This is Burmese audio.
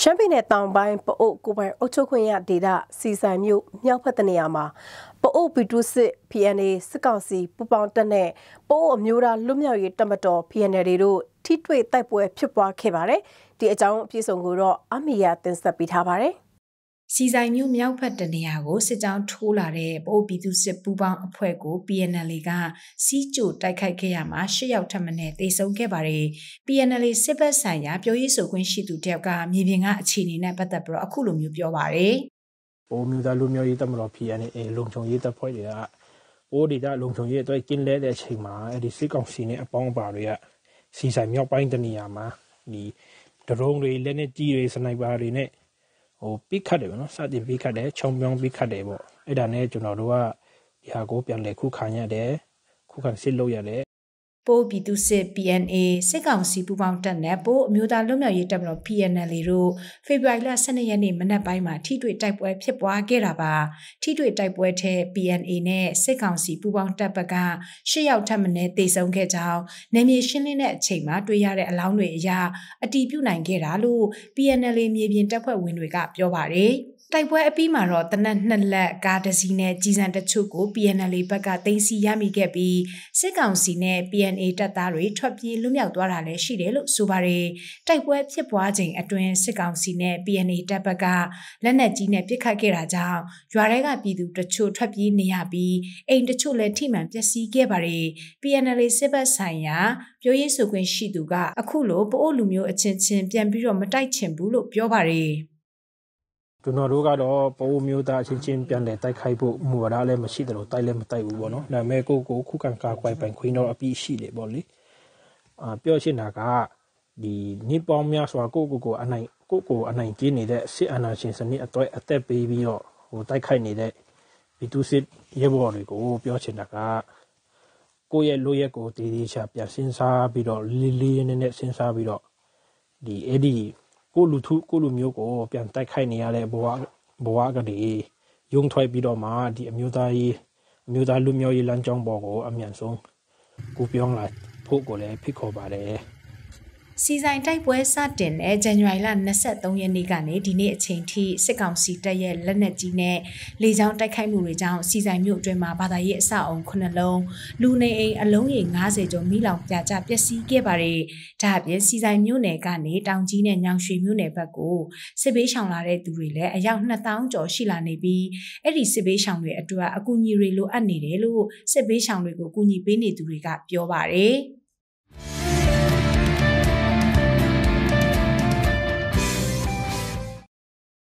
ရှမ်းပြည်နယ်တောင်ပိုင်းပအို့ကိုပိုင်အုတ်ချုပ်ခွင့်ရဒေတာစီဆိုင်မြို့မြောက်ဖက်တနေရာမှာပအို့ B26 PNA စစ်ကောင်စီပူပေါင်းတက်နဲ့ပအို့အမျိုးသားလွတ်မြောက်ရေးတပ်မတော် PNA တွေတို့ထိတွေ့တိုက်ပွဲဖြစ်ပွားခဲ့ပါတယ်။ဒီအကြောင်းအပြည့်အစုံကိုတော့အမေရတင်ဆက်ပေးထားပါတယ်။စီဆိုင်မျိုးမြောက်ဖက်တနေရာကိုစစ်ကြောင်းထိုးလာတဲ့ဗအိုလ်ပြည်သူစစ်ပူးပေါင်းအဖွဲ့ကို PNL ကစီးကျိုတိုက်ခိုက်ခဲ့ရမှာ၈ရောက်ထပ်မံတေဆုံးခဲ့ပါတယ်။ PNL စစ်ဘက်ဆိုင်ရာပြောရေးဆိုခွင့်ရှိသူတယောက်ကမြေပြင်ကအခြေအနေနဲ့ပတ်သက်ပြီးတော့အခုလိုမျိုးပြောပါတယ်။အိုးမျိုးသားလူမျိုးရေးတပ်မတော် PNL လုံခြုံရေးတပ်ဖွဲ့တွေကအိုးဒေတာလုံခြုံရေးအတွက်ကင်းလဲတဲ့အချိန်မှာအဲဒီစစ်ကောင်စီနဲ့အပေါင်းပါတွေကစီဆိုင်မြောက်ပိုင်းတနေရာမှာဒီဒရုန်းတွေလက်နက်ကြီးတွေစနိုက်ပါတွေနဲ့ဟိုပိခတ်တယ်ပေါ့နော်စတင်ပိခတ်တယ်ခြုံပြောင်းပိခတ်တယ်ပေါ့အဲ့ဒါနဲ့ကျွန်တော်တို့ကဒီဟာကိုပြန်လည်ခုခံရတယ်ခုခံစစ်လုပ်ရတယ်ပို့ပြည်သူစစ် PNA စစ်ကောင်စီပူးပေါင်းတပ်နဲ့ပို့အမျိုးသားလွတ်မြောက်ရေးတပ်မတော် PNL တို့ဖေဖော်ဝါရီလ12ရက်နေ့မနက်ပိုင်းမှာထိတွေ့တိုက်ပွဲဖြစ်ပွားခဲ့တာပါထိတွေ့တိုက်ပွဲထဲ PNA နဲ့စစ်ကောင်စီပူးပေါင်းတပ်ဘက်က၈ရောက်ထပ်မင်းတေဆုံးခဲ့ကြောင်းနေမြေရှင်းလင်းတဲ့အချိန်မှာတွေ့ရတဲ့အလောင်းတွေအရအတီးပြုတ်နိုင်ခဲ့တာလို့ PNL မြေပြင်တပ်ဖွဲ့ဝင်တွေကပြောပါတယ်တိုက်ပွဲအပြီးမှာတော့တနက်နှစ်လက်ကားတစ်စီးနဲ့ကြီးစံတချို့ကို PNL ဘက်ကတင်စီရမိခဲ့ပြီးစစ်ကောင်စီနဲ့ PNL CNA တပ်သားတွေထွက်ပြေးလွတ်မြောက်သွားတာလည်းရှိတယ်လို့ဆိုပါတယ်။တိုက်ပွဲဖြစ်ပွားချိန်အတွင်းစစ်ကောင်စီနဲ့ PNA တပ်ဘက်ကလက်နက်ကြီးနဲ့ပစ်ခတ်ခဲ့တာကြောင့်ရွာတွေကပြည်သူတချို့ထွက်ပြေးနေရပြီးအိမ်တချို့လည်းထိမှန်ပျက်စီးခဲ့ပါတယ်။ PNL စစ်ဘက်ဆိုင်ရာပြောရေးဆိုခွင့်ရှိသူကအခုလိုပအို့လူမျိုးအချင်းချင်းပြန်ပြီးတော့မတိုက်ချင်ဘူးလို့ပြောပါတယ်။ကျွန်တော်တို့ကတော့ပိုးမျိုးသားချင်းချင်းပြန်လည်တိုက်ခိုက်ဖို့မူဝါဒလည်းမရှိတယ်လို့တိုက်လည်းမတိုက်ဘူးပေါ့နော်ဒါပေမဲ့ကိုကိုခုခံကာကွယ်ပိုင်ခွင့်တော့အပြည့်ရှိတယ်ပေါ့လေအာပြောချင်တာကဒီနှစ်ပေါင်းများစွာကိုကိုကိုအနိုင်ကိုကိုအနိုင်ကျင်းနေတဲ့စစ်အာဏာရှင်စနစ်အတွက်အသက်ပေးပြီးတော့ဟိုတိုက်ခိုက်နေတဲ့ဗီတူစစ်ရဲဘော်တွေကို ပြောချင်တာကကိုယ့်ရဲ့လိုရက်ကိုတည်တည်ချာပြန်စဉ်းစားပြီးတော့လေးလေးနက်နက်စဉ်းစားပြီးတော့ဒီအဲ့ဒီကိုလူထုကိုလူမျိုးကို ပြန်တိုက်ခိုက်နေရတဲ့ဘဝဘဝကလေးယုံထွက်ပြီးတော့မှဒီအမျိုးသားရေးအမျိုးသားလူမျိုးရေးလမ်းကြောင်းပေါ်ကိုအမြန်ဆုံးကူပြောင်းလာဖို့ကိုလည်းဖိတ်ခေါ်ပါတယ်စီဆိုင်တိုက်ပွဲစတင်တဲ့ဇန်နဝါရီလ23ရက်နေ့ကနေဒီနေ့အချိန်ထိစစ်ကောင်စီတပ်ရဲ့လက်နက်ကြီးနဲ့လေကြောင်းတိုက်ခိုက်မှုတွေကြောင့်စီဆိုင်မြို့အတွင်းမှာဘာသာရေးအဆောက်အုံ9လုံးလူနေအိမ်အလုံးရေ90ကျော်မိလောင်ပြာကျပျက်စီးခဲ့ပါတယ်။ဒါအပြင်စီဆိုင်မြို့နယ်ကနေတောင်ကြီးနဲ့ညောင်ရွှေမြို့နယ်ဘက်ကိုစစ်ဘေးရှောင်လာတဲ့သူတွေလည်းအယောက်2000ကျော်ရှိလာနေပြီးအဲ့ဒီစစ်ဘေးရှောင်တွေအတွက်အကူအညီတွေလိုအပ်နေတယ်လို့စစ်ဘေးရှောင်တွေကိုကူညီပေးနေသူတွေကပြောပါတယ်။